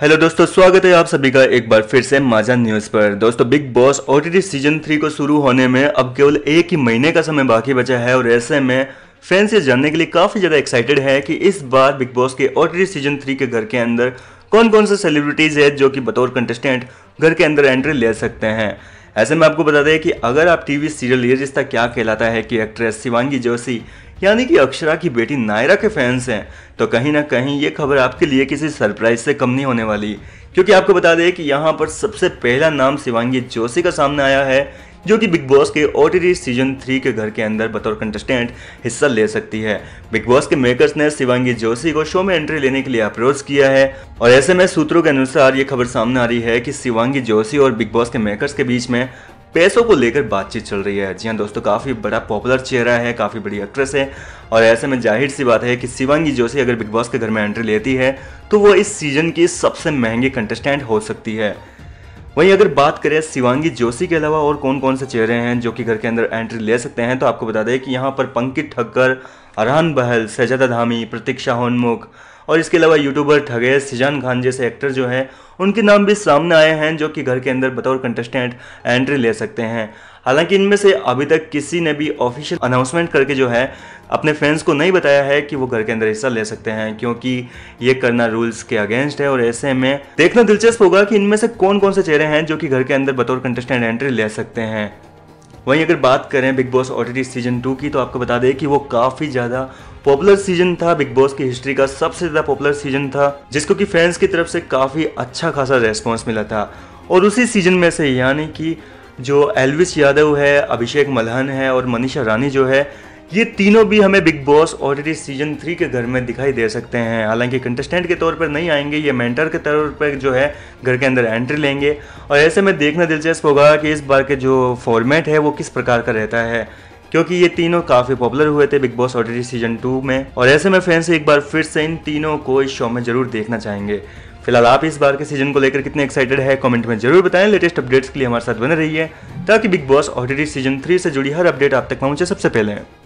hello दोस्तों स्वागत है आप सभी का एक बार फिर से माजा न्यूज़ पर दोस्तों Bigg Boss O season three को शुरू होने में अब केवल एक ही महीने का समय बाकी बचा है और ऐसे में फैंस ये जानने के लिए काफ़ी ज़्यादा एक्साइटेड है कि इस बार बिग बॉस के ओ सीजन थ्री के घर के अंदर कौन कौन से सेलिब्रिटीज़ है जो कि बतौर कंटेस्टेंट घर के अंदर एंट्री ले सकते हैं ऐसे में आपको बता दें कि अगर आप टीवी सीरियल ये रिश्ता क्या कहलाता है कि एक्ट्रेस शिवांगी जोशी यानी कि अक्षरा की बेटी नायरा के फैंस हैं तो कहीं ना कहीं ये खबर आपके लिए किसी सरप्राइज से कम नहीं होने वाली क्योंकि आपको बता दें कि यहाँ पर सबसे पहला नाम शिवांगी जोशी का सामने आया है जो कि बिग बॉस के ओ सीजन थ्री के घर के अंदर बतौर कंटेस्टेंट हिस्सा ले सकती है बिग बॉस के मेकर्स ने शिवांगी जोशी को शो में एंट्री लेने के लिए अप्रोच किया है और ऐसे में सूत्रों के अनुसार ये खबर सामने आ रही है कि शिवांगी जोशी और बिग बॉस के मेकर्स के बीच में पैसों को लेकर बातचीत चल रही है जी हाँ दोस्तों काफ़ी बड़ा पॉपुलर चेहरा है काफ़ी बड़ी एक्ट्रेस है और ऐसे में जाहिर सी बात है कि शिवांगी जोशी अगर बिग बॉस के घर में एंट्री लेती है तो वो इस सीजन की सबसे महंगी कंटेस्टेंट हो सकती है वहीं अगर बात करें शिवांगी जोशी के अलावा और कौन कौन से चेहरे हैं जो कि घर के अंदर एंट्री ले सकते हैं तो आपको बता दें कि यहाँ पर पंकित ठक्कर अरहन बहल सजदा धामी प्रतीक्षा होनमुख और इसके अलावा यूट्यूबर ठगे सिजान खान जैसे एक्टर जो हैं उनके नाम भी सामने आए हैं जो कि घर के अंदर बतौर कंटेस्टेंट एंट्री ले सकते हैं हालांकि इनमें से अभी तक किसी ने भी ऑफिशियल अनाउंसमेंट करके जो है अपने फैंस को नहीं बताया है कि वो घर के अंदर हिस्सा ले सकते हैं क्योंकि ये करना रूल्स के अगेंस्ट है और ऐसे में देखना दिलचस्प होगा कि इनमें से कौन कौन से चेहरे हैं जो कि घर के अंदर बतौर कंटेस्टेंट एंट्री ले सकते हैं वहीं अगर बात करें Bigg Boss already season two की तो आपको बता दें कि वो काफ़ी ज़्यादा पॉपुलर सीजन था बिग बॉस की हिस्ट्री का सबसे ज़्यादा पॉपुलर सीजन था जिसको कि फैंस की तरफ से काफ़ी अच्छा खासा रेस्पॉन्स मिला था और उसी सीजन में से यानी कि जो एल्विस यादव है अभिषेक मलहन है और मनीषा रानी जो है ये तीनों भी हमें Bigg Boss already season three के घर में दिखाई दे सकते हैं हालांकि कंटेस्टेंट के तौर पर नहीं आएंगे ये मेंटर के तौर पर जो है घर के अंदर एंट्री लेंगे और ऐसे में देखना दिलचस्प होगा कि इस बार के जो फॉर्मेट है वो किस प्रकार का रहता है क्योंकि ये तीनों काफ़ी पॉपुलर हुए थे Bigg Boss already season two में और ऐसे में फैंस एक बार फिर से इन तीनों को इस शो में ज़रूर देखना चाहेंगे फिलहाल आप इस बार के सीजन को लेकर कितने एक्साइटेड है कमेंट में जरूर बताएं लेटेस्ट अपडेट्स के लिए हमारे साथ बने रहिए ताकि Bigg Boss already season three से जुड़ी हर अपडेट आप तक पहुंचे सबसे पहले